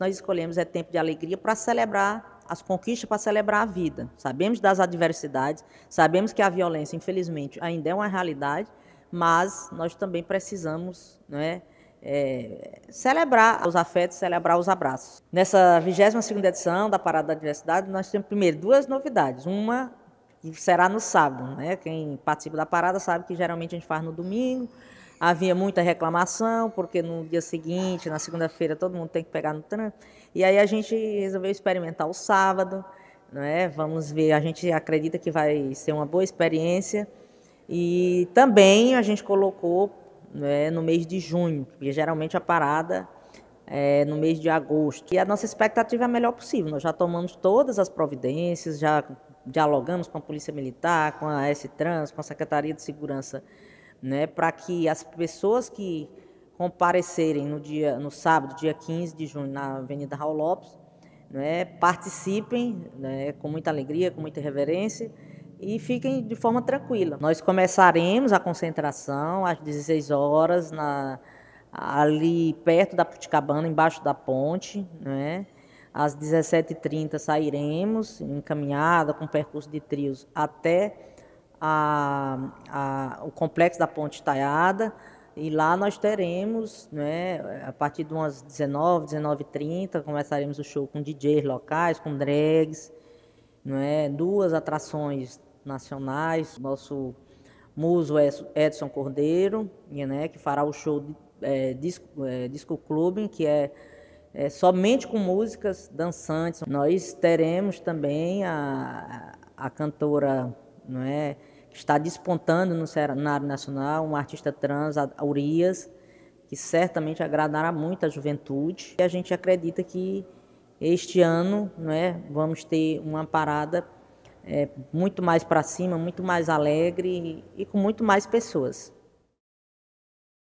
nós escolhemos é tempo de alegria para celebrar as conquistas, para celebrar a vida. Sabemos das adversidades, sabemos que a violência, infelizmente, ainda é uma realidade, mas nós também precisamos não é, é, celebrar os afetos, celebrar os abraços. Nessa 22ª edição da Parada da Diversidade, nós temos, primeiro, duas novidades. Uma será no sábado. Né? Quem participa da parada sabe que geralmente a gente faz no domingo. Havia muita reclamação, porque no dia seguinte, na segunda-feira, todo mundo tem que pegar no trânsito. E aí a gente resolveu experimentar o sábado. Né? Vamos ver, a gente acredita que vai ser uma boa experiência. E também a gente colocou né, no mês de junho, porque geralmente a parada é, no mês de agosto. E a nossa expectativa é a melhor possível. Nós já tomamos todas as providências, já dialogamos com a Polícia Militar, com a S-Trans, com a Secretaria de Segurança, né, para que as pessoas que comparecerem no, dia, no sábado, dia 15 de junho, na Avenida Raul Lopes, né, participem né, com muita alegria, com muita reverência e fiquem de forma tranquila. Nós começaremos a concentração às 16 horas, na, ali perto da Puticabana, embaixo da ponte, né? Às 17h30 sairemos, encaminhada, com percurso de trios, até a, a, o complexo da Ponte Taiada. E lá nós teremos, né, a partir de umas 19, 19h30, começaremos o show com DJs locais, com drags, né, duas atrações nacionais. Nosso muso Edson Cordeiro, né, que fará o show de, é, disco, é, disco Clube, que é é, somente com músicas dançantes. Nós teremos também a, a cantora, não é, que está despontando no cenário nacional, um artista trans, a Urias, que certamente agradará muito a juventude. E a gente acredita que este ano, não é, vamos ter uma parada é, muito mais para cima, muito mais alegre e, e com muito mais pessoas.